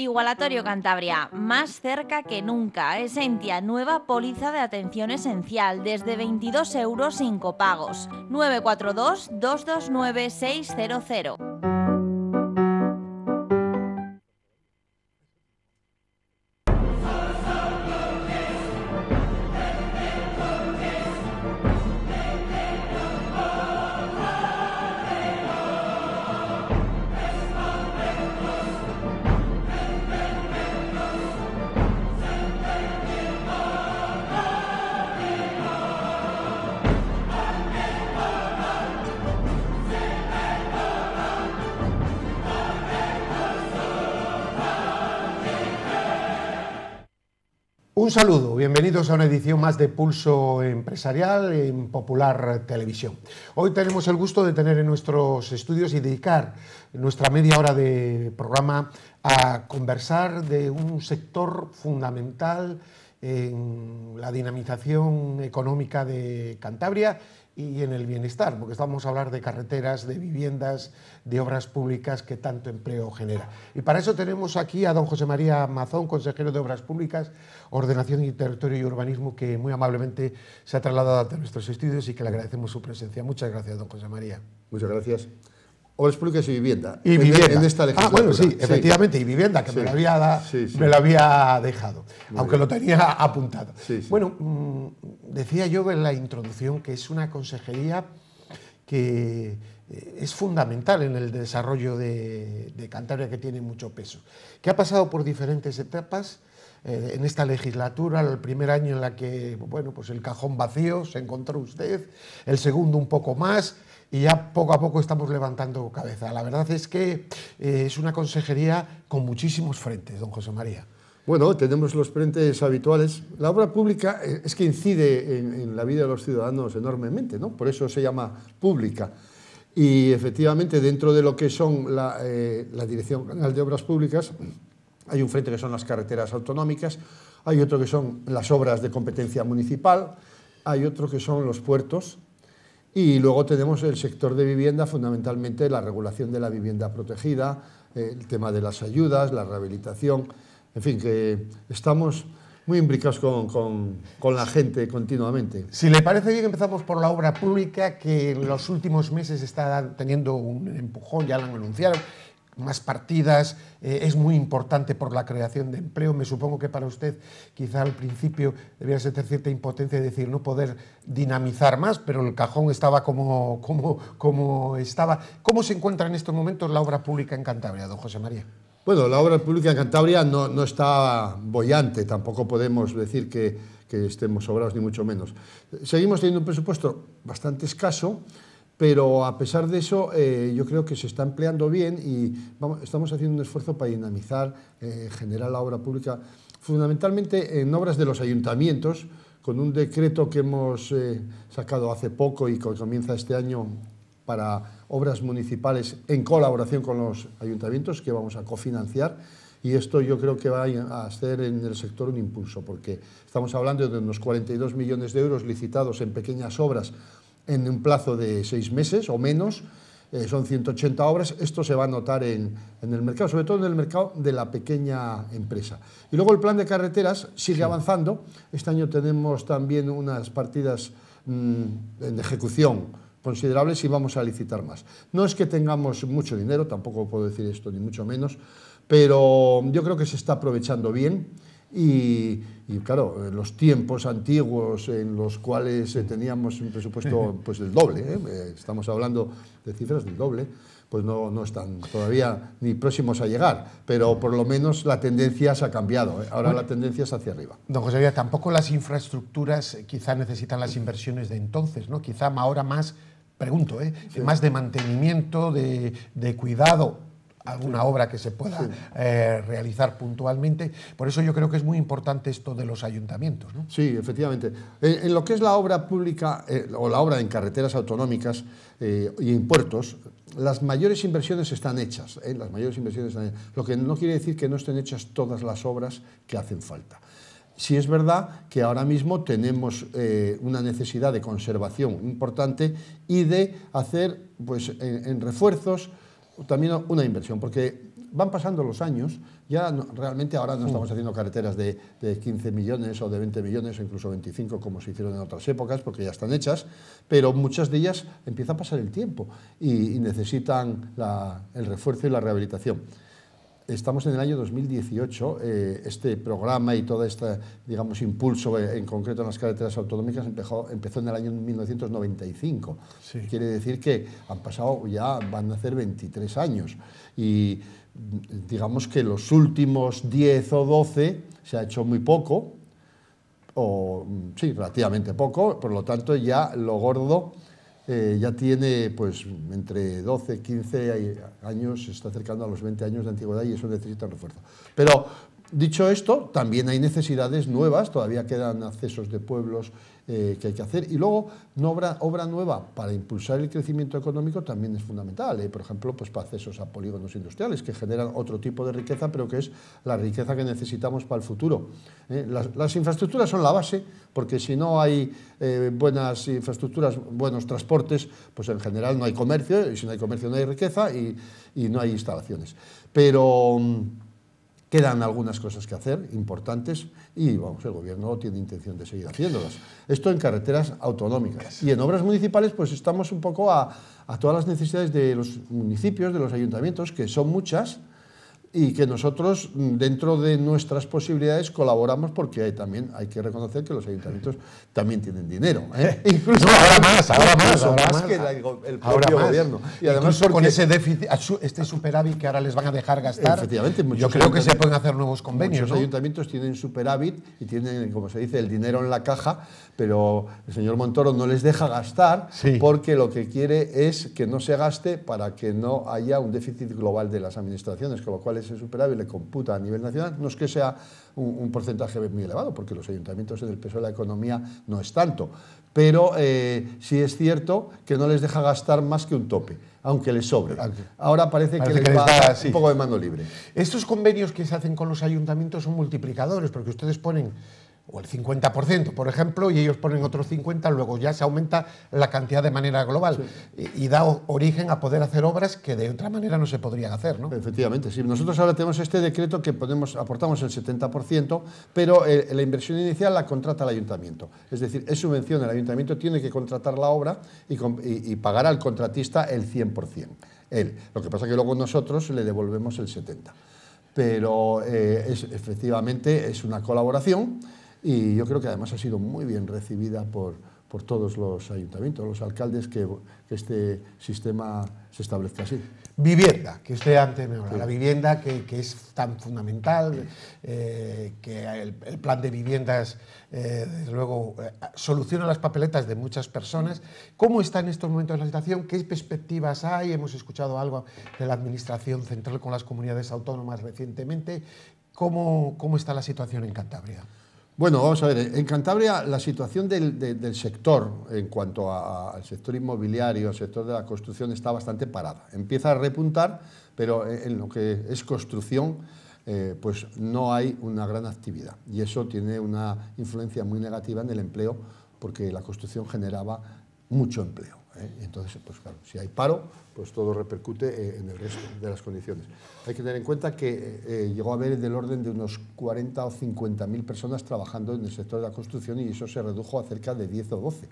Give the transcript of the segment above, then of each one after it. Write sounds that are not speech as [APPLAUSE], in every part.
Igualatorio Cantabria, más cerca que nunca. Esentia, nueva póliza de atención esencial desde 22 euros sin copagos. 942 229 600. Un saludo, bienvenidos a una edición más de Pulso Empresarial en Popular Televisión. Hoy tenemos el gusto de tener en nuestros estudios y dedicar nuestra media hora de programa a conversar de un sector fundamental en la dinamización económica de Cantabria y en el bienestar, porque estamos a hablar de carreteras, de viviendas, de obras públicas que tanto empleo genera. Y para eso tenemos aquí a don José María Mazón, consejero de Obras Públicas, Ordenación y Territorio y Urbanismo, que muy amablemente se ha trasladado ante nuestros estudios y que le agradecemos su presencia. Muchas gracias, don José María. Muchas gracias. O Obras públicas y vivienda. Y e- vivienda. ah, bueno, sí, efectivamente, y vivienda, que me, lo había, dejado, aunque lo tenía [LAUGHS] apuntado. Bueno, mm, decía yo en la introducción que es una consejería que eh, es fundamental en el desarrollo de, Cantabria, que tiene mucho peso, que ha pasado por diferentes etapas, eh, en esta legislatura, el primer año en la que, bueno, pues el cajón vacío se encontró usted, el segundo un poco más, y ya poco a poco estamos levantando cabeza. La verdad es que eh, es una consejería con muchísimos frentes, don José María. Bueno, tenemos los frentes habituales. La obra pública eh, es que incide en, la vida de los ciudadanos enormemente, ¿no? Por eso se llama pública. Y efectivamente, dentro de lo que son la, eh, la Dirección General de Obras Públicas, hay un frente que son las carreteras autonómicas, hay otro que son las obras de competencia municipal, hay otro que son los puertos, y luego tenemos el sector de vivienda, fundamentalmente la regulación de la vivienda protegida, el tema de las ayudas, la rehabilitación, en fin, que estamos muy imbricados con, la gente continuamente. Si le parece bien, empezamos por la obra pública que en los últimos meses está teniendo un empujón, ya lo han anunciado más partidas, eh, es muy importante por la creación de empleo. Me supongo que para usted quizá al principio debía ser cierta impotencia de decir no poder dinamizar más, pero el cajón estaba como, como, como estaba. ¿Cómo se encuentra en estos momentos la obra pública en Cantabria, don José María? Bueno, la obra pública en Cantabria no, no está bollante, tampoco podemos decir que, que estemos sobrados ni mucho menos. Seguimos teniendo un presupuesto bastante escaso, pero a pesar de eso eh, yo creo que se está empleando bien y estamos haciendo un esfuerzo para dinamizar, eh, generar la obra pública, fundamentalmente en obras de los ayuntamientos, con un decreto que hemos eh, sacado hace poco y que comienza este año para obras municipales en colaboración con los ayuntamientos que vamos a cofinanciar. Y esto yo creo que va a hacer en el sector un impulso, porque estamos hablando de unos 42 millones de euros licitados en pequeñas obras en un plazo de seis meses o menos. Eh, son 180 obras. Esto se va a notar en, en, el mercado, sobre todo en el mercado de la pequeña empresa. Y luego el plan de carreteras sigue avanzando. Este año tenemos también unas partidas mm, en ejecución considerables y vamos a licitar más. No es que tengamos mucho dinero, tampoco puedo decir esto ni mucho menos, pero yo creo que se está aprovechando bien y y claro, eh, los tiempos antiguos en los cuales eh, teníamos un presupuesto [LAUGHS] pues del doble, ¿eh? estamos hablando de cifras del doble, pues no, están todavía ni próximos a llegar, pero por lo menos la tendencia se ha cambiado, ahora la tendencia es hacia arriba. Don José tampoco las infraestructuras quizá necesitan las inversiones de entonces, ¿no? quizá ahora más, pregunto, más de mantenimiento, de, de cuidado, alguna obra que se pueda eh, realizar puntualmente. Por eso yo creo que es muy importante esto de los ayuntamientos. ¿no? Sí, efectivamente. En, lo que es la obra pública eh, o la obra en carreteras autonómicas eh, y en puertos, las mayores inversiones están hechas. las mayores inversiones Lo que no quiere decir que no estén hechas todas las obras que hacen falta. Si sí es verdad que ahora mismo tenemos una necesidad de conservación importante y de hacer pues, en refuerzos también una inversión, porque van pasando los años, ya realmente ahora no estamos haciendo carreteras de, 15 millones o de 20 millones o incluso 25 como se hicieron en otras épocas porque ya están hechas, pero muchas de ellas empieza a pasar el tiempo y, necesitan el refuerzo y la rehabilitación estamos en el año 2018. Eh, este programa y todo este, digamos, impulso eh, en concreto en las carreteras autonómicas empezó, en el año 1995. Quiere decir que han pasado ya, van a hacer 23 años. Y mm, digamos que los últimos 10 o 12 se ha hecho muy poco, o mm, sí, relativamente poco, por lo tanto ya lo gordo eh, ya tiene pues entre 12, 15 años, se está acercando a los 20 años de antigüedad y eso necesita refuerzo. Pero, Dicho esto, también hay necesidades nuevas, todavía quedan accesos de pueblos eh, que hay que hacer. Y luego, obra, nueva para impulsar el crecimiento económico también es fundamental. ¿eh? Por ejemplo, pues para accesos a polígonos industriales, que generan otro tipo de riqueza, pero que es la riqueza que necesitamos para el futuro. ¿eh? Las, infraestructuras son la base, porque si no hay buenas infraestructuras, buenos transportes, pues en general no hay comercio, y si no hay comercio no hay riqueza y, y no hay instalaciones. Pero... Mm, Quedan algunas cosas que hacer importantes y vamos, el gobierno tiene intención de seguir haciéndolas. Esto en carreteras autonómicas. Y en obras municipales, pues estamos un poco a, a todas las necesidades de los municipios, de los ayuntamientos, que son muchas, y que nosotros, mm, dentro de nuestras posibilidades, colaboramos porque hay, también hay que reconocer que los ayuntamientos [LAUGHS] también tienen dinero. ¿eh? [LAUGHS] Incluso ahora más, ahora [LAUGHS] más. Ahora más, que el propio gobierno. Y además con ese déficit, este superávit que ahora les van a dejar gastar, yo creo que se pueden hacer nuevos convenios. Los ayuntamientos tienen superávit y tienen, como se dice, el dinero en la caja, pero el señor Montoro no les deja gastar porque lo que quiere es que no se gaste para que no haya un déficit global de las administraciones, con lo cual superable y le computa a nivel nacional, no es que sea un, porcentaje muy elevado, porque los ayuntamientos en el peso de la economía no es tanto, pero eh, sí es cierto que no les deja gastar más que un tope, aunque les sobre. Ah, Ahora parece, que, les, va un poco de mano libre. Estos convenios que se hacen con los ayuntamientos son multiplicadores, porque ustedes ponen o el 50%, por ejemplo, y ellos ponen otros 50%, luego ya se aumenta la cantidad de manera global y, da origen a poder hacer obras que de otra manera no se podrían hacer. ¿no? Efectivamente, sí. Nosotros ahora tenemos este decreto que aportamos el 70%, pero eh, la inversión inicial la contrata el ayuntamiento. Es decir, es subvención, el ayuntamiento tiene que contratar la obra y, pagar al contratista el 100%. Lo que pasa es que luego nosotros le devolvemos el 70%. Pero eh, efectivamente es una colaboración y yo creo que además ha sido muy bien recibida por, todos los ayuntamientos, los alcaldes, que, este sistema se establezca así. Vivienda, que usted antes me hablaba, la vivienda que, es tan fundamental, eh, que el, plan de viviendas, eh, desde luego, eh, soluciona las papeletas de muchas personas. ¿Cómo está en estos momentos la situación? ¿Qué perspectivas hay? Hemos escuchado algo de la Administración Central con las comunidades autónomas recientemente. cómo está la situación en Cantabria? Bueno, vamos a ver, en Cantabria la situación del, sector en cuanto al sector inmobiliario, al sector de la construcción está bastante parada. Empieza a repuntar, pero en lo que es construcción eh, pues no hay una gran actividad y eso tiene una influencia muy negativa en el empleo porque la construcción generaba mucho empleo. ¿eh? Entonces, pues claro, si hay paro, pues todo repercute eh, en el resto de las condiciones. Hay que tener en cuenta que eh, llegó a haber del orden de unos 40 o 50 mil personas trabajando en el sector de la construcción y eso se redujo a cerca de 10 o 12.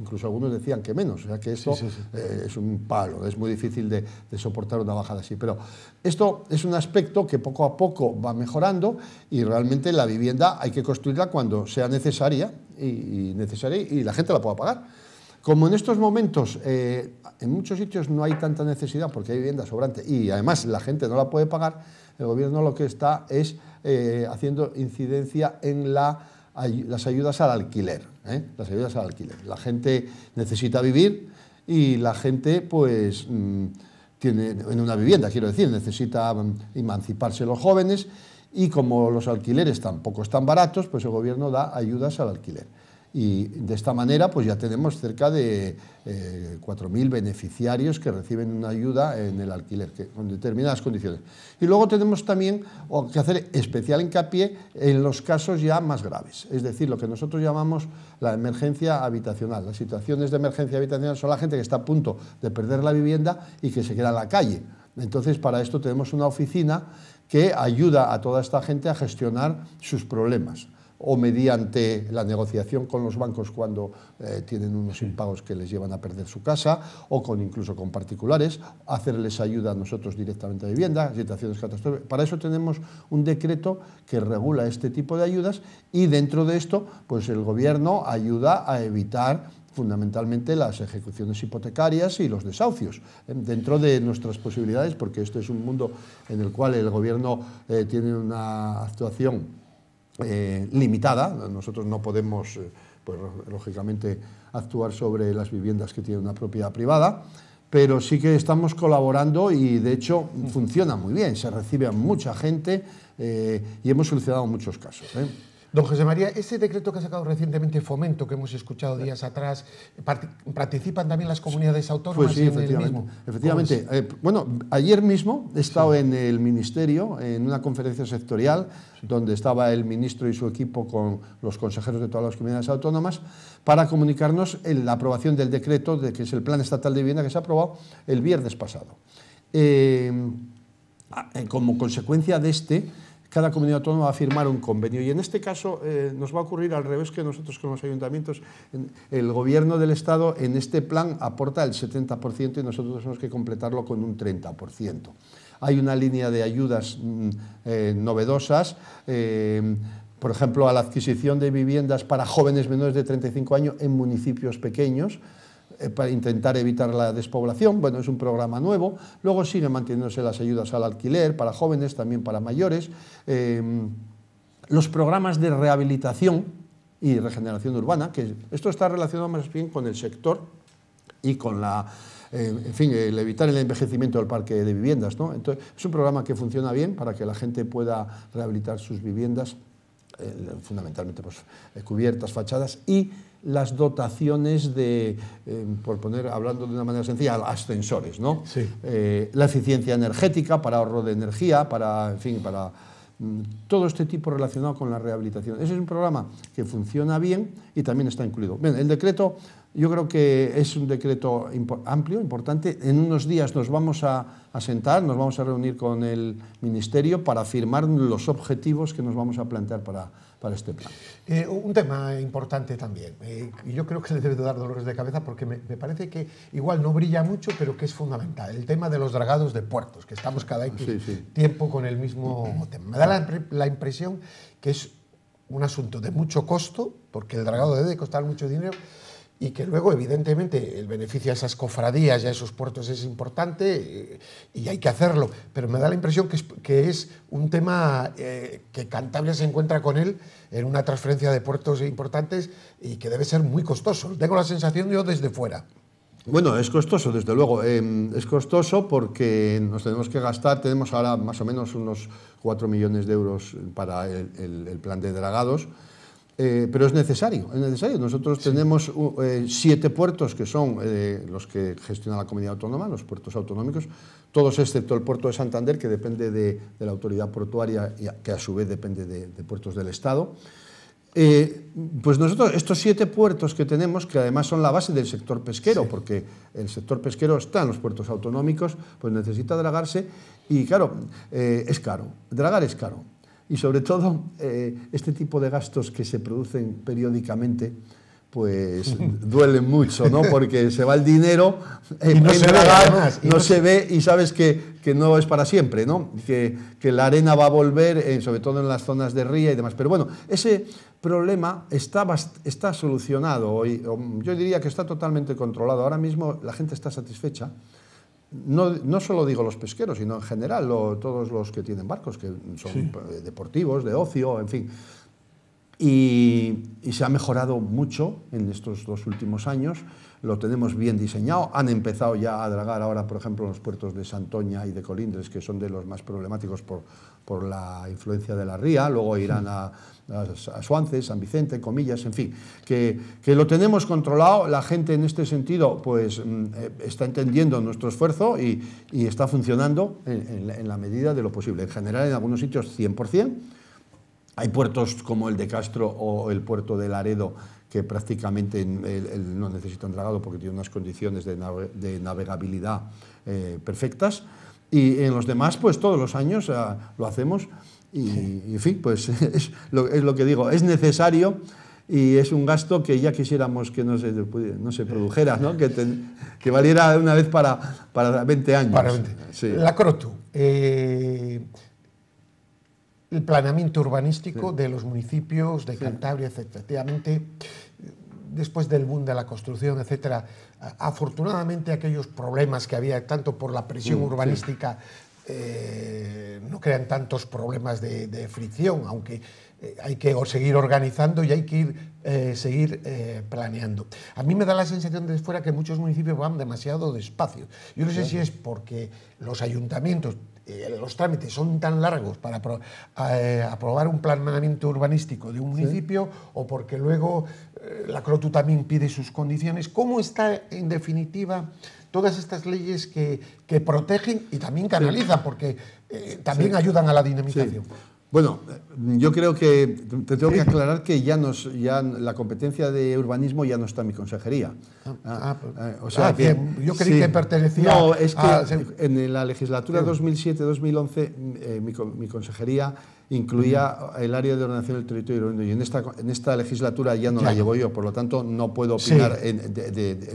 Incluso algunos decían que menos, o sea que esto es un palo, es muy difícil de, soportar una bajada así. Pero esto es un aspecto que poco a poco va mejorando y realmente la vivienda hay que construirla cuando sea necesaria y necesaria y la gente la pueda pagar. Como en estos momentos eh, en muchos sitios no hay tanta necesidad porque hay vivienda sobrante y además la gente no la puede pagar, el gobierno lo que está es eh, haciendo incidencia en las ayudas al alquiler. ¿eh? Las ayudas al alquiler. La gente necesita vivir y la gente pues... Mm, tiene, en una vivienda, quiero decir, necesita mm, emanciparse los jóvenes y como los alquileres tampoco están baratos, pues el gobierno da ayudas al alquiler y de esta manera pues ya tenemos cerca de 4.000 eh, beneficiarios que reciben una ayuda en el alquiler con determinadas condiciones. Y luego tenemos también que hacer especial hincapié en los casos ya más graves, es decir, lo que nosotros llamamos la emergencia habitacional. Las situaciones de emergencia habitacional son la gente que está a punto de perder la vivienda y que se queda en la calle. Entonces, para esto tenemos una oficina que ayuda a toda esta gente a gestionar sus problemas o mediante la negociación con los bancos cuando eh, tienen unos impagos que les llevan a perder su casa, o con incluso con particulares, hacerles ayuda a nosotros directamente a vivienda, situaciones catastróficas. Para eso tenemos un decreto que regula este tipo de ayudas y dentro de esto, pues el gobierno ayuda a evitar fundamentalmente las ejecuciones hipotecarias y los desahucios, eh, dentro de nuestras posibilidades, porque esto es un mundo en el cual el gobierno eh, tiene una actuación eh, limitada. Nosotros no podemos, eh, pues, lógicamente, actuar sobre las viviendas que tienen una propiedad privada, pero sí que estamos colaborando y, de hecho, funciona muy bien. Se recibe a mucha gente eh, y hemos solucionado muchos casos. Don José María, ese decreto que ha sacado recientemente Fomento, que hemos escuchado días atrás, ¿participan también las comunidades autónomas pues en efectivamente, el mismo? Efectivamente. Eh, bueno, ayer mismo he estado en el Ministerio, en una conferencia sectorial, donde estaba el ministro y su equipo con los consejeros de todas las comunidades autónomas, para comunicarnos la aprobación del decreto, de, que es el Plan Estatal de Vivienda que se ha aprobado el viernes pasado. Eh, eh, como consecuencia de este, cada comunidad autónoma va a firmar un convenio. Y en este caso eh, nos va a ocurrir al revés que nosotros con los ayuntamientos. El gobierno del Estado en este plan aporta el 70% y nosotros tenemos que completarlo con un 30%. Hay una línea de ayudas mm, eh, novedosas. Eh, por ejemplo, a la adquisición de viviendas para jóvenes menores de 35 años en municipios pequeños. Eh, para intentar evitar la despoblación. Bueno, es un programa nuevo. Luego siguen manteniéndose las ayudas al alquiler para jóvenes, también para mayores. Em, los programas de rehabilitación y regeneración urbana, que esto está relacionado más bien con el sector y con la... Eh, en fin, el evitar el envejecimiento del parque de viviendas. ¿no? Entonces, es un programa que funciona bien para que la gente pueda rehabilitar sus viviendas, eh, fundamentalmente pues, cubiertas, fachadas, y las dotaciones de, em, por poner, hablando de una manera sencilla, ascensores, ¿no? Eh, la eficiencia energética para ahorro de energía, para, en fin, para mm, todo este tipo relacionado con la rehabilitación. Ese es un programa que funciona bien y también está incluido. Bien, el decreto yo creo que es un decreto amplio, importante. En unos días nos vamos a, a, sentar, nos vamos a reunir con el Ministerio para firmar los objetivos que nos vamos a plantear para para este plan. Eh, un tema importante también, eh, y yo creo que le debe dar dolores de cabeza porque me, parece que igual no brilla mucho, pero que es fundamental, el tema de los dragados de puertos, que estamos cada tiempo con el mismo tema. Me da la, la impresión que es un asunto de mucho costo, porque el dragado debe costar mucho dinero, y que luego, evidentemente, el beneficio a esas cofradías y a esos puertos es importante eh, y hay que hacerlo, pero me da la impresión que es, un tema eh, que Cantabria se encuentra con él en una transferencia de puertos importantes y que debe ser muy costoso. Tengo la sensación yo desde fuera. Bueno, es costoso, desde luego. Em, es costoso porque nos tenemos que gastar, tenemos ahora más o menos unos 4 millones de euros para el plan de dragados eh, pero es necesario, es necesario. Nosotros tenemos uh, eh, siete puertos que son eh, los que gestiona la comunidad autónoma, los puertos autonómicos, todos excepto el puerto de Santander, que depende de, la autoridad portuaria, y que a su vez depende de, puertos del Estado. pues nosotros, estos siete puertos que tenemos, que además son la base del sector pesquero, porque el sector pesquero está en los puertos autonómicos, pues necesita dragarse y claro, es caro, dragar es caro. Y sobre todo, eh, este tipo de gastos que se producen periódicamente, pues [LAUGHS] duelen mucho, ¿no? Porque se va el dinero, no, se, ve y sabes que, no es para siempre, ¿no? Que, la arena va a volver, eh, sobre todo en las zonas de ría y demás. Pero bueno, ese problema está, está solucionado, hoy, yo diría que está totalmente controlado. Ahora mismo la gente está satisfecha no, no, solo digo los pesqueros, sino en general todos los que tienen barcos, que son deportivos, de ocio, en fin y, se ha mejorado mucho en estos dos últimos años. Lo tenemos bien diseñado. Han empezado ya a dragar ahora, por ejemplo, los puertos de Santoña y de Colindres, que son de los más problemáticos por, por la influencia de la ría. Luego irán a, a Suance, San Vicente, comillas, en fin, que, que, lo tenemos controlado, la gente en este sentido pues mm, eh, está entendiendo nuestro esfuerzo y, y está funcionando en, en, la medida de lo posible. En general, en algunos sitios 100%, hay puertos como el de Castro o el puerto de Laredo que prácticamente eh, no necesitan dragado porque tienen unas condiciones de, navegabilidad eh, perfectas. Y en los demás, pues todos los años ah, lo hacemos. Y, en fin, pues [LAUGHS] es lo, que digo, es necesario y es un gasto que ya quisiéramos que no se, no se produjera, Que, que, valiera una vez para, para 20 años. Para La Crotu, eh, el planeamiento urbanístico de los municipios de Cantabria, Efectivamente, después del boom de la construcción, etc., afortunadamente aquellos problemas que había tanto por la presión mm, urbanística eh, no crean tantos problemas de, fricción, aunque eh, hay que seguir organizando y hay que ir, eh, seguir planeando. A mí me da la sensación desde fuera que muchos municipios van demasiado despacio. Yo no sé si es porque los ayuntamientos eh, los trámites son tan largos para eh, aprobar un planeamiento urbanístico de un municipio o porque luego eh, la Crotu también pide sus condiciones. ¿Cómo está, en definitiva, todas estas leyes que, protegen y también canalizan, porque también ayudan a la dinamización? Bueno, yo creo que te tengo que aclarar que ya nos, ya la competencia de urbanismo ya no está en mi consejería. Ah, ah, ah pues, eh, o sea, ah, yo creí que pertenecía. No, es que en la legislatura 2007-2011 eh, mi, consejería incluía el área de ordenación del territorio y en esta, en esta legislatura ya no la llevo yo, por lo tanto no puedo opinar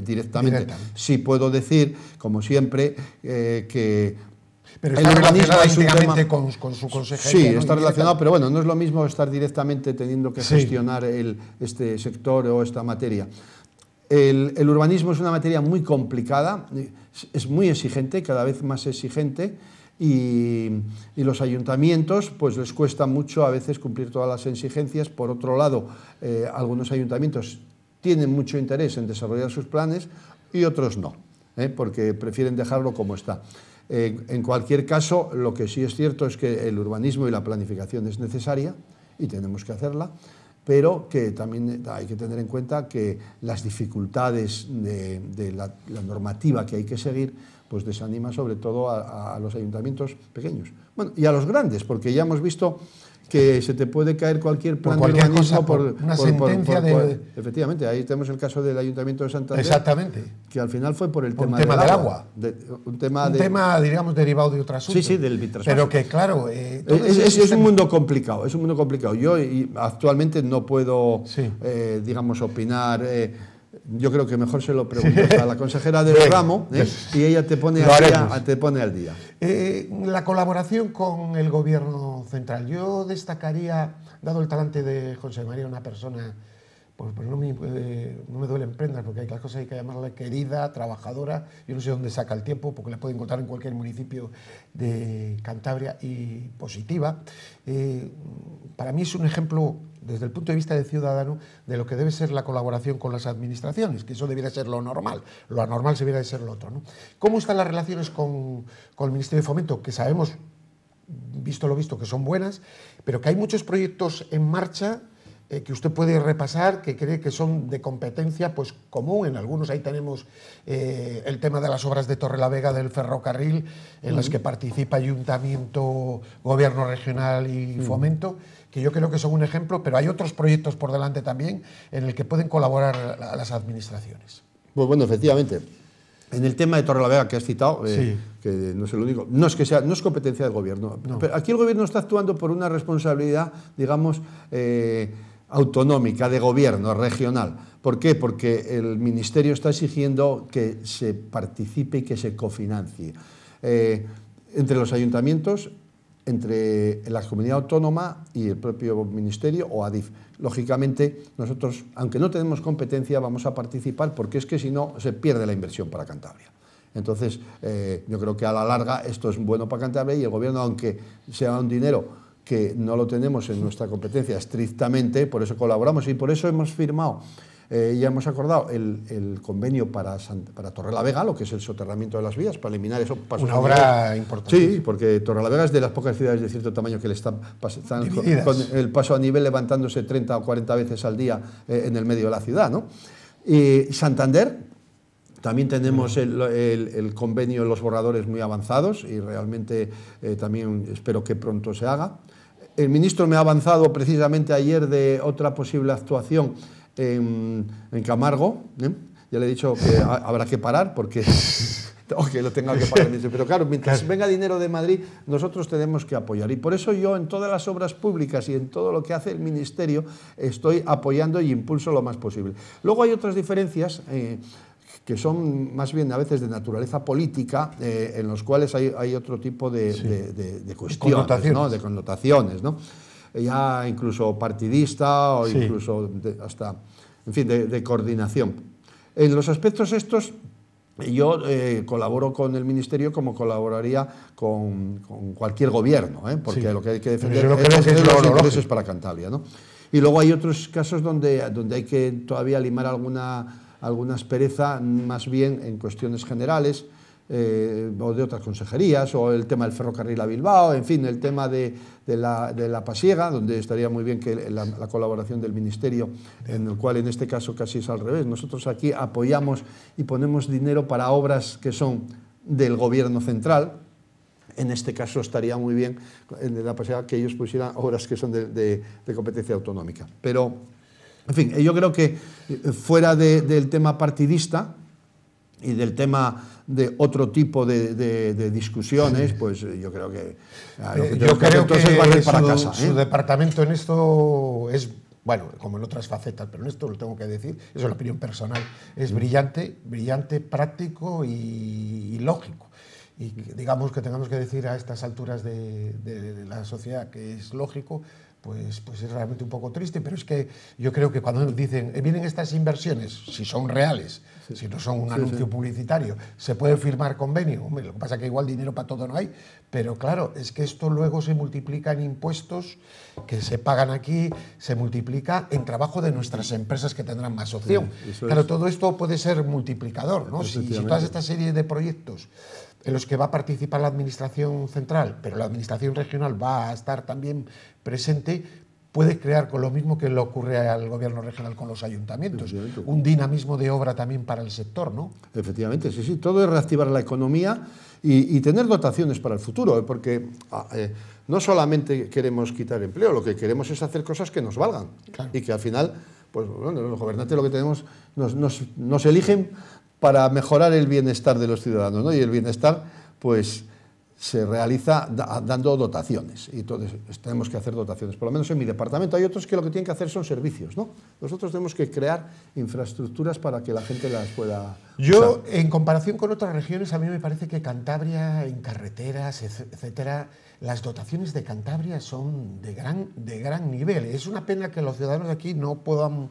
directamente. Sí puedo decir, como siempre, eh, que pero está relacionado con, con, su consejería. Sí, está relacionado, pero bueno, no es lo mismo estar directamente teniendo que gestionar este sector o esta materia. El, urbanismo es una materia muy complicada, es muy exigente, cada vez más exigente, y, los ayuntamientos pues les cuesta mucho a veces cumplir todas las exigencias. Por otro lado, eh, algunos ayuntamientos tienen mucho interés en desarrollar sus planes y otros no, ¿eh? porque prefieren dejarlo como está. Eh, en cualquier caso, lo que sí es cierto es que el urbanismo y la planificación es necesaria y tenemos que hacerla, pero que también hay que tener en cuenta que las dificultades de, la normativa que hay que seguir pues desanima sobre todo a, los ayuntamientos pequeños. Bueno, y a los grandes, porque ya hemos visto que se te puede caer cualquier plan de cosa, por, una sentencia de... efectivamente, ahí tenemos el caso del Ayuntamiento de Santa Exactamente. Que al final fue por el tema, del, agua. un tema, un tema digamos, derivado de otras Sí, sí, del vitras. Pero que, claro... Eh, es, un mundo complicado, es un mundo complicado. Yo y, actualmente no puedo, eh, digamos, opinar... Eh, yo creo que mejor se lo pregunto a la consejera del [LAUGHS] ramo ¿eh? y ella te pone, al día, al día. Eh, la colaboración con el gobierno central. Yo destacaría, dado el talante de José María, una persona, pues, pues no, me, duele eh, no porque hay cosas que hay que llamarla querida, trabajadora. Yo no sé dónde saca el tiempo, porque la puede encontrar en cualquier municipio de Cantabria y positiva. para mí es un ejemplo desde el punto de vista de ciudadano, de lo que debe ser la colaboración con las administraciones, que eso debiera ser lo normal, lo anormal debiera ser lo otro. ¿Cómo están las relaciones con, con el Ministerio de Fomento? Que sabemos, visto lo visto, que son buenas, pero que hay muchos proyectos en marcha eh, que usted puede repasar, que cree que son de competencia pues, común. En algunos ahí tenemos eh, el tema de las obras de Torre la Vega del ferrocarril, en las que participa ayuntamiento, gobierno regional y fomento, que yo creo que son un ejemplo, pero hay otros proyectos por delante también en el que pueden colaborar las administraciones. Pues bueno, efectivamente. En el tema de Torre la Vega que has citado, eh, que no es el único, no es que sea, no es competencia del gobierno. Pero aquí el gobierno está actuando por una responsabilidad, digamos, autonómica de gobierno regional. ¿Por qué? Porque el Ministerio está exigiendo que se participe y que se cofinancie. Eh, entre los ayuntamientos, entre la comunidad autónoma y el propio Ministerio o ADIF. Lógicamente, nosotros, aunque no tenemos competencia, vamos a participar porque es que si no se pierde la inversión para Cantabria. Entonces, eh, yo creo que a la larga esto es bueno para Cantabria y el Gobierno, aunque sea un dinero que no lo tenemos en nuestra competencia estrictamente, por eso colaboramos y por eso hemos firmado, y eh, ya hemos acordado el, convenio para, Torre para Vega, lo que es el soterramiento de las vías, para eliminar eso Una obra importante. Sí, porque Torrelavega es de las pocas ciudades de cierto tamaño que le están, con, el paso a nivel levantándose 30 o 40 veces al día eh, en el medio de la ciudad. Y Santander, también tenemos el, convenio el, los borradores muy avanzados y realmente eh, también espero que pronto se haga. El ministro me ha avanzado precisamente ayer de otra posible actuación en, Camargo. ¿eh? Ya le he dicho que habrá que parar porque [LAUGHS] o que lo tenga que parar, Pero claro, mientras venga dinero de Madrid, nosotros tenemos que apoyar. Y por eso yo en todas las obras públicas y en todo lo que hace el Ministerio estoy apoyando y impulso lo más posible. Luego hay otras diferencias eh, que son más bien a veces de naturaleza política, eh, en los cuales hay, otro tipo de, de, cuestiones, connotaciones. de connotaciones, ya incluso partidista o incluso hasta, en fin, de, coordinación. En los aspectos estos, yo eh, colaboro con el Ministerio como colaboraría con, cualquier gobierno, ¿eh? porque lo que hay que defender es, para Cantabria. ¿no? Y luego hay otros casos donde, donde hay que todavía limar alguna alguna aspereza más bien en cuestiones generales eh, o de otras consejerías, o el tema del ferrocarril a Bilbao, en fin, el tema de, de, la, de la, pasiega, donde estaría muy bien que la, colaboración del Ministerio, en el cual en este caso casi es al revés. Nosotros aquí apoyamos y ponemos dinero para obras que son del Gobierno central. En este caso estaría muy bien en la pasiega que ellos pusieran obras que son de, de competencia autonómica. Pero en fin, yo creo que eh, fuera del tema partidista y del tema de otro tipo de, discusiones, pues eh, yo creo que... su, departamento en esto es bueno, como en otras facetas, pero en esto lo tengo que decir, es la opinión personal, es mm. brillante, brillante, práctico y, lógico. Y digamos que tengamos que decir a estas alturas de la sociedad que es lógico, pues, pues, es realmente un poco triste, pero es que yo creo que cuando nos dicen, vienen eh, estas inversiones, si son reales, si no son un anuncio publicitario, se puede firmar convenio. Hombre, lo que pasa es que igual dinero para todo no hay, pero claro, es que esto luego se multiplica en impuestos que se pagan aquí, se multiplica en trabajo de nuestras empresas que tendrán más opción. claro, todo esto puede ser multiplicador, ¿no? Si, todas estas esta serie de proyectos en los que va a participar la Administración central, pero la Administración regional va a estar también presente, puede crear con lo mismo que le ocurre al gobierno regional con los ayuntamientos, un dinamismo de obra también para el sector, ¿no? Efectivamente, sí, sí, todo es reactivar la economía y, tener dotaciones para el futuro, ¿eh? porque ah, eh, no solamente queremos quitar empleo, lo que queremos es hacer cosas que nos valgan y que al final, pues bueno, los gobernantes lo que tenemos, nos, nos eligen para mejorar el bienestar de los ciudadanos. ¿no? Y el bienestar, pues, se realiza dando dotaciones. Y entonces tenemos que hacer dotaciones. Por lo menos en mi departamento hay otros que lo que tienen que hacer son servicios. ¿no? Nosotros tenemos que crear infraestructuras para que la gente las pueda... Yo, en comparación con otras regiones, a mí me parece que Cantabria, en carreteras, etcétera, las dotaciones de Cantabria son de gran, de gran nivel. Es una pena que los ciudadanos de aquí no puedan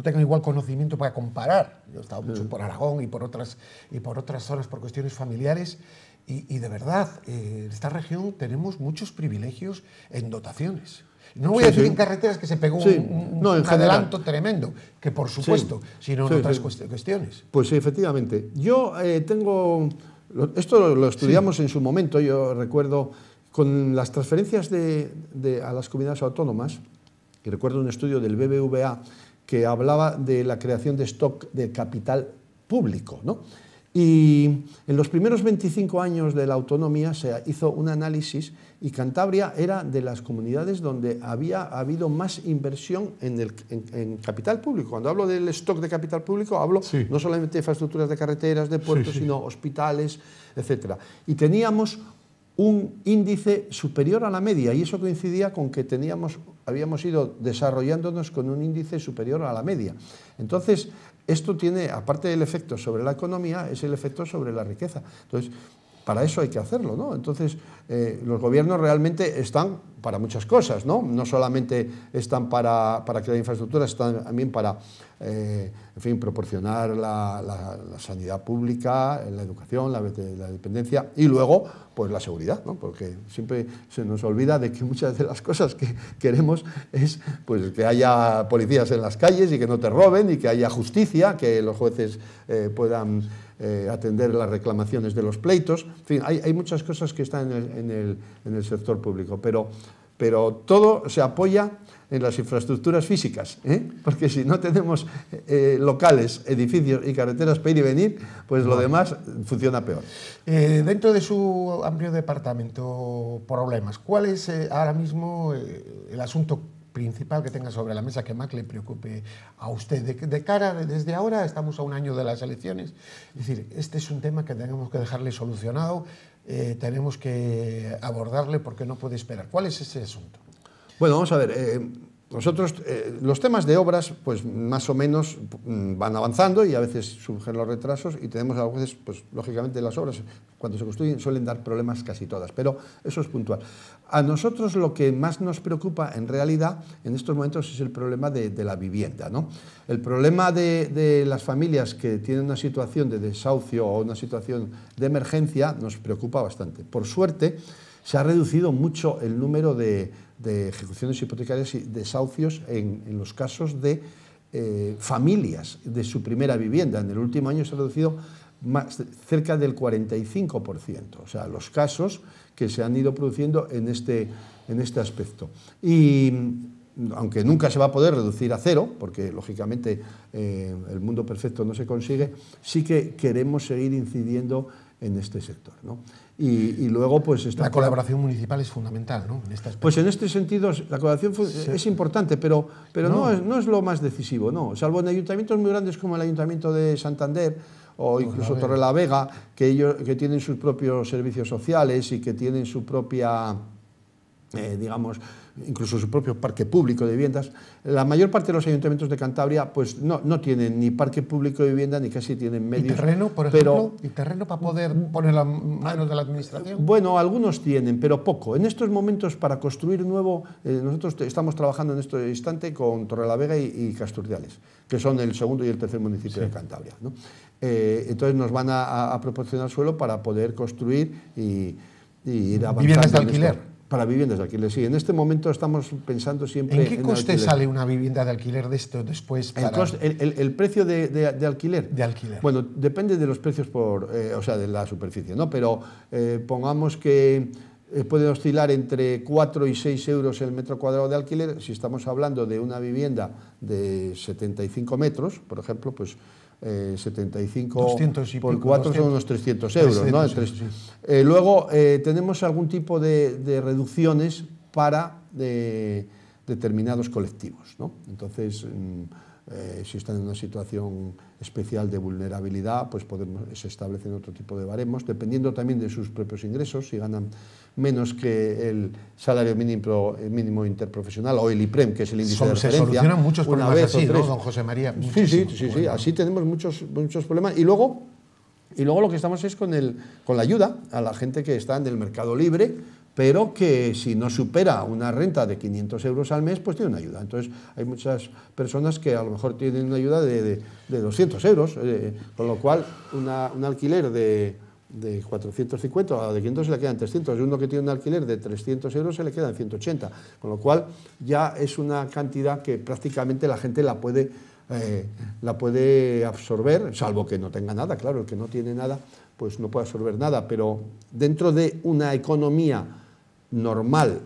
no tengan igual conocimiento para comparar. Yo he estado mucho mm. por Aragón y por otras, y por otras zonas por cuestiones familiares. Y, de verdad, eh, en esta región tenemos muchos privilegios en dotaciones. No voy a decir en carreteras que se pegó un, no, adelanto tremendo, que por supuesto, sino en otras cuestiones. Pues sí, efectivamente. Yo eh, tengo. Esto lo, estudiamos en su momento, yo recuerdo, con las transferencias de, de, a las comunidades autónomas, y recuerdo un estudio del BBVA que hablaba de la creación de stock de capital público. ¿no? Y en los primeros 25 años de la autonomía se hizo un análisis y Cantabria era de las comunidades donde había habido más inversión en, el, capital público. Cuando hablo del stock de capital público, hablo no solamente de infraestructuras de carreteras, de puertos, sino hospitales, etc. Y teníamos un índice superior a la media y eso coincidía con que teníamos, habíamos ido desarrollándonos con un índice superior a la media. Entonces, esto tiene, aparte del efecto sobre la economía, es el efecto sobre la riqueza. Entonces, para eso hay que hacerlo, ¿no? Entonces, eh, los gobiernos realmente están para muchas cosas, ¿no? No solamente están para, para crear infraestructuras, están también para, eh, en fin, proporcionar la, sanidad pública, la educación, la, dependencia y luego, pues la seguridad, ¿no? Porque siempre se nos olvida de que muchas de las cosas que queremos es, pues, que haya policías en las calles y que no te roben y que haya justicia, que los jueces eh, puedan... Eh, atender las reclamaciones de los pleitos. En fin, hay, muchas cosas que están en el, sector público, pero, pero todo se apoya en las infraestructuras físicas, ¿eh? porque si no tenemos eh, locales, edificios y carreteras para ir y venir, pues lo demás funciona peor. dentro de su amplio departamento problemas, ¿cuál es ahora mismo el asunto principal que tenga sobre la mesa que más le preocupe a usted. De, cara, desde ahora, estamos a un año de las elecciones. Es decir, este es un tema que tenemos que dejarle solucionado, eh, tenemos que abordarle porque no puede esperar. ¿Cuál es ese asunto? Bueno, vamos a ver. Eh, nosotros, eh, los temas de obras, pues más o menos mm, van avanzando y a veces surgen los retrasos y tenemos a veces, pues lógicamente las obras cuando se construyen suelen dar problemas casi todas, pero eso es puntual. A nosotros lo que más nos preocupa en realidad en estos momentos es el problema de, la vivienda. El problema de las familias que tienen una situación de desahucio o una situación de emergencia nos preocupa bastante. Por suerte, se ha reducido mucho el número de de ejecuciones hipotecarias y desahucios en, los casos de eh, familias de su primera vivienda. En el último año se ha reducido más, cerca del 45%, o sea, los casos que se han ido produciendo en este, en este aspecto. Y mm, aunque nunca se va a poder reducir a cero, porque lógicamente eh, el mundo perfecto no se consigue, sí que queremos seguir incidiendo en este sector. ¿no? Y, luego, pues... la colaboración municipal es fundamental, ¿no? Este pues en este sentido, la colaboración es importante, pero, pero no. es, lo más decisivo, ¿no? Salvo en ayuntamientos muy grandes como el Ayuntamiento de Santander o pues incluso Torrelavega, Torre la Vega, que, ellos, que tienen sus propios servicios sociales y que tienen su propia eh, digamos, incluso su propio parque público de viviendas, la mayor parte de los ayuntamientos de Cantabria pues no, no tienen ni parque público de vivienda ni casi tienen medios. ¿Y terreno, por ejemplo? Pero, ¿Y terreno para poder poner las manos de la administración? Bueno, algunos tienen, pero poco. En estos momentos para construir nuevo, eh, nosotros estamos trabajando en este instante con Torrelavega y, y Casturdiales, que son el segundo y el tercer municipio de Cantabria. Eh, entonces nos van a, proporcionar suelo para poder construir y, y ir avanzando. ¿Viviendas de este alquiler? para viviendas de alquiler. Sí, en este momento estamos pensando siempre... ¿En qué coste sale una vivienda de alquiler de esto después? El, precio de, alquiler. De alquiler. Bueno, depende de los precios por, eh, o sea, de la superficie, ¿no? Pero eh, pongamos que eh, puede oscilar entre 4 y 6 euros el metro cuadrado de alquiler. Si estamos hablando de una vivienda de 75 metros, por ejemplo, pues 75 eh, y por 4 son unos 300 euros. Eh, luego eh, tenemos algún tipo de, reducciones para determinados colectivos. Entonces, mm, si están en una situación especial de vulnerabilidad, pues podemos, se establecen otro tipo de baremos, dependiendo también de sus propios ingresos, si ganan menos que el salario mínimo, mínimo interprofesional o el IPREM, que es el índice de referencia. Se solucionan muchos problemas así, don José María? Sí, sí, sí, así tenemos muchos, muchos problemas. Y luego, y luego lo que estamos es con, el, con la ayuda a la gente que está en el mercado libre, pero que si no supera una renta de 500 euros al mes, pues tiene una ayuda. Entonces, hay muchas personas que a lo mejor tienen una ayuda de, 200 euros, eh, con lo cual un alquiler de de 450 a de 500 se le quedan 300 y uno que tiene un alquiler de 300 euros se le quedan 180, con lo cual ya es una cantidad que prácticamente la gente la puede, eh, la puede absorber, salvo que no tenga nada, claro, el que no tiene nada pues no puede absorber nada, pero dentro de una economía normal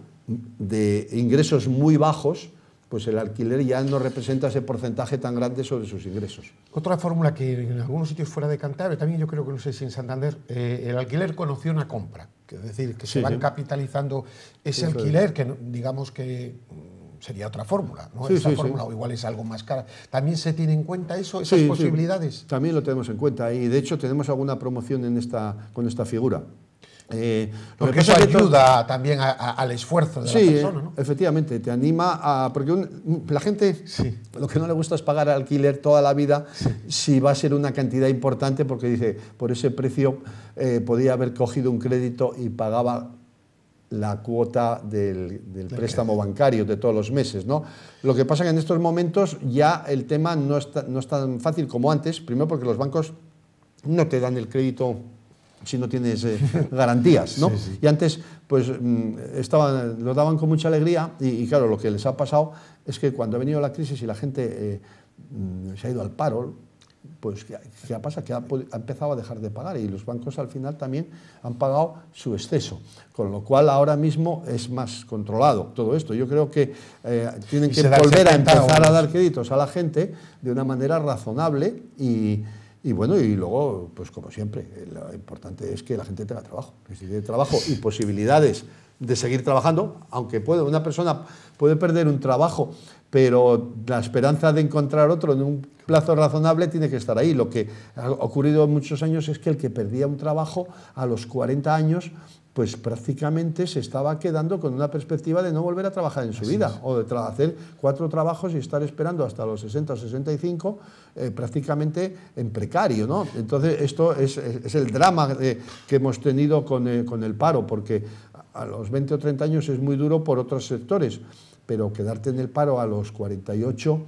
de ingresos muy bajos, pues el alquiler ya no representa ese porcentaje tan grande sobre sus ingresos. Otra fórmula que en algunos sitios fuera de Cantabria, también yo creo que no sé si en Santander, eh, el alquiler conoció una compra, es decir, que se va van capitalizando ese alquiler, que digamos que mm, sería otra fórmula, ¿no? Esa fórmula o igual es algo más cara. ¿También se tiene en cuenta eso, esas posibilidades? También lo tenemos en cuenta y de hecho tenemos alguna promoción en esta, con esta figura. Eh, lo Porque eso ayuda también al esfuerzo de la persona, ¿no? efectivamente, te anima a... Porque la gente lo que no le gusta es pagar alquiler toda la vida si va a ser una cantidad importante porque dice, por ese precio eh, podía haber cogido un crédito y pagaba la cuota del, préstamo bancario de todos los meses. ¿no? Lo que pasa es que en estos momentos ya el tema no es tan fácil como antes, primero porque los bancos no te dan el crédito si no tienes eh, [LAUGHS] garantías, ¿no? Y antes, pues, mm, estaban, daban con mucha alegría y, claro, lo que les ha pasado es que cuando ha venido la crisis y la gente eh, mm, se ha ido al paro, pues ¿qué, ha pasa? Que ha, empezado a dejar de pagar y los bancos al final también han pagado su exceso, con lo cual ahora mismo es más controlado todo esto. Yo creo que eh, tienen que volver a empezar a dar créditos a la gente de una manera razonable y y bueno, y luego, pues como siempre, lo importante es que la gente tenga trabajo. Que si trabajo y posibilidades de seguir trabajando, aunque puede, una persona puede perder un trabajo, pero la esperanza de encontrar otro en un plazo razonable tiene que estar ahí. Lo que ha ocurrido muchos años es que el que perdía un trabajo a los 40 años pues prácticamente se estaba quedando con una perspectiva de no volver a trabajar en su vida, o de hacer cuatro trabajos y estar esperando hasta los 60 o 65, eh, prácticamente en precario. ¿no? Entonces, esto es, el drama que hemos tenido con, eh, con el paro, porque a los 20 o 30 años es muy duro por otros sectores, pero quedarte en el paro a los 48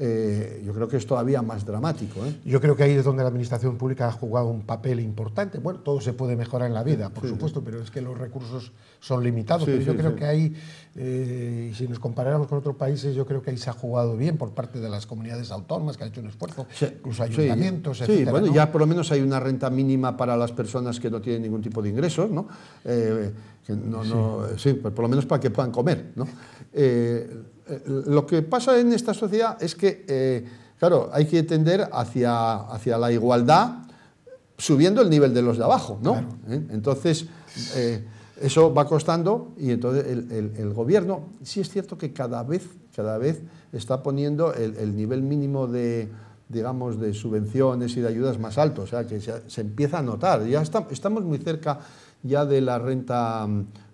eh, yo creo que es todavía más dramático. ¿eh? Yo creo que ahí es donde la Administración Pública ha jugado un papel importante. Bueno, todo se puede mejorar en la vida, por supuesto, pero es que los recursos son limitados. yo creo que ahí, eh, si nos comparamos con otros países, yo creo que ahí se ha jugado bien por parte de las comunidades autónomas, que han hecho un esfuerzo, incluso ayuntamientos, etc. Sí, bueno, ya por lo menos hay una renta mínima para las personas que no tienen ningún tipo de ingresos, ¿no? no sí. Pues por lo menos para que puedan comer, ¿no? Eh, lo que pasa en esta sociedad es que, eh, claro, hay que tender hacia, hacia la igualdad subiendo el nivel de los de abajo, ¿no? ¿Eh? Entonces, eso va costando y entonces el, gobierno, sí es cierto que cada vez, cada vez está poniendo el, nivel mínimo de, digamos, de subvenciones y de ayudas más alto, o sea, que se, empieza a notar, ya estamos muy cerca ya de la renta,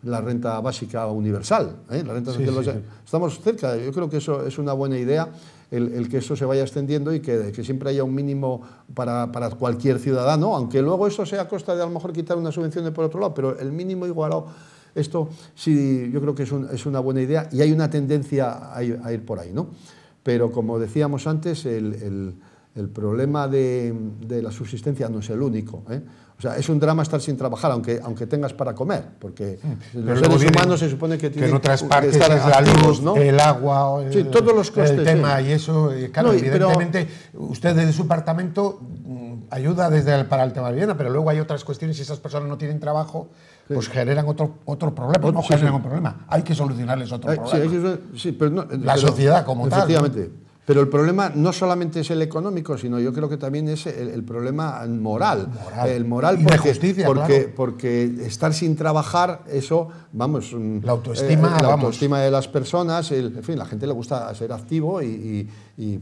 la renta básica universal. ¿eh? Estamos cerca, yo creo que eso es una buena idea. El, que eso se vaya extendiendo y que, siempre haya un mínimo para, cualquier ciudadano, aunque luego eso sea a costa de a lo mejor quitar una subvención de por otro lado, pero el mínimo igualado, esto sí yo creo que es, una buena idea y hay una tendencia a ir, por ahí. ¿no? Pero como decíamos antes, el el problema de, la subsistencia no es el único. ¿eh? O sea, es un drama estar sin trabajar, aunque, aunque tengas para comer, porque los seres humanos se supone que tienen que estar el agua, el, todos los tema y eso. Claro, evidentemente, usted desde su apartamento mm, ayuda desde para el tema de vivienda, pero luego hay otras cuestiones, si esas personas no tienen trabajo, pues generan otro, otro problema, no generan un problema, hay que solucionarles otro eh, problema. la sociedad como tal. Pero el problema no solamente es el económico, sino yo creo que también es el, problema moral. El moral porque, justicia, porque, estar sin trabajar, eso, vamos. Mm, la autoestima, eh, la autoestima de las personas, en fin, la gente le gusta ser activo y,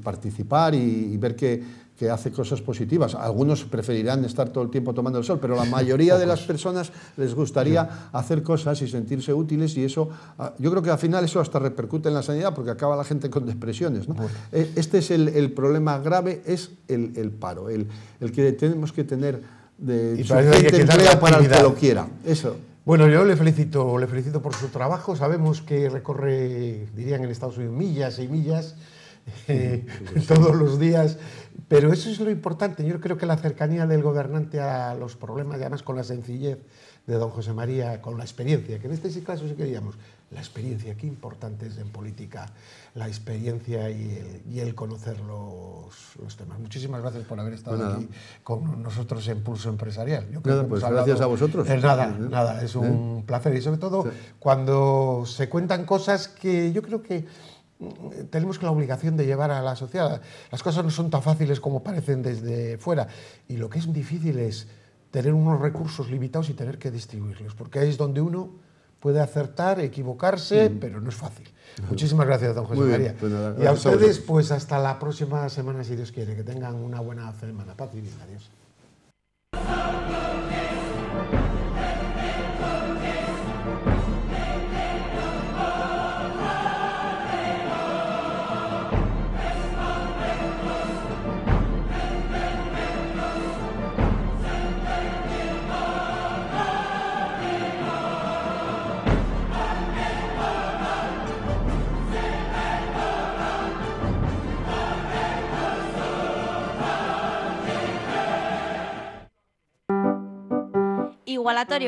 participar y ver que que hace cosas positivas. Algunos preferirán estar todo el tiempo tomando el sol, pero la mayoría de [LAUGHS] las personas les gustaría hacer cosas y sentirse útiles y eso, ah, yo creo que al final eso hasta repercute en la sanidad porque acaba la gente con depresiones. ¿no? Eh, este es el, el, problema grave, es el, paro, el, que tenemos que tener de y para, para el que lo quiera. Eso. Bueno, yo le felicito, le felicito por su trabajo. Sabemos que recorre, dirían en Estados Unidos, millas y millas [LAUGHS] todos los días. Pero eso es lo importante. Yo creo que la cercanía del gobernante a los problemas, además con la sencillez de don José María, con la experiencia, que en este caso sí queríamos, la experiencia, qué importante es en política la experiencia y el, conocer los, temas. Muchísimas gracias por haber estado pues aquí con nosotros en Pulso Empresarial. Pues gracias a vosotros. Es nada, nada, es un placer y sobre todo cuando se cuentan cosas que yo creo que eh, tenemos la obligación de llevar a la sociedad. Las cosas no son tan fáciles como parecen desde fuera. Y lo que es difícil es tener unos recursos limitados y tener que distribuirlos, porque ahí es donde uno puede acertar, equivocarse, mm. pero no es fácil. Muchísimas gracias, don José María. Pues y a ustedes, pues hasta la próxima semana, si Dios quiere. Que tengan una buena semana. Paz y bien. Adiós.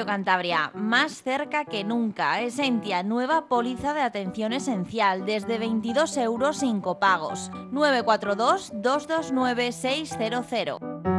Cantabria, más cerca que nunca. Esentia, nueva póliza de atención esencial, desde 22 euros sin copagos. 942 229 600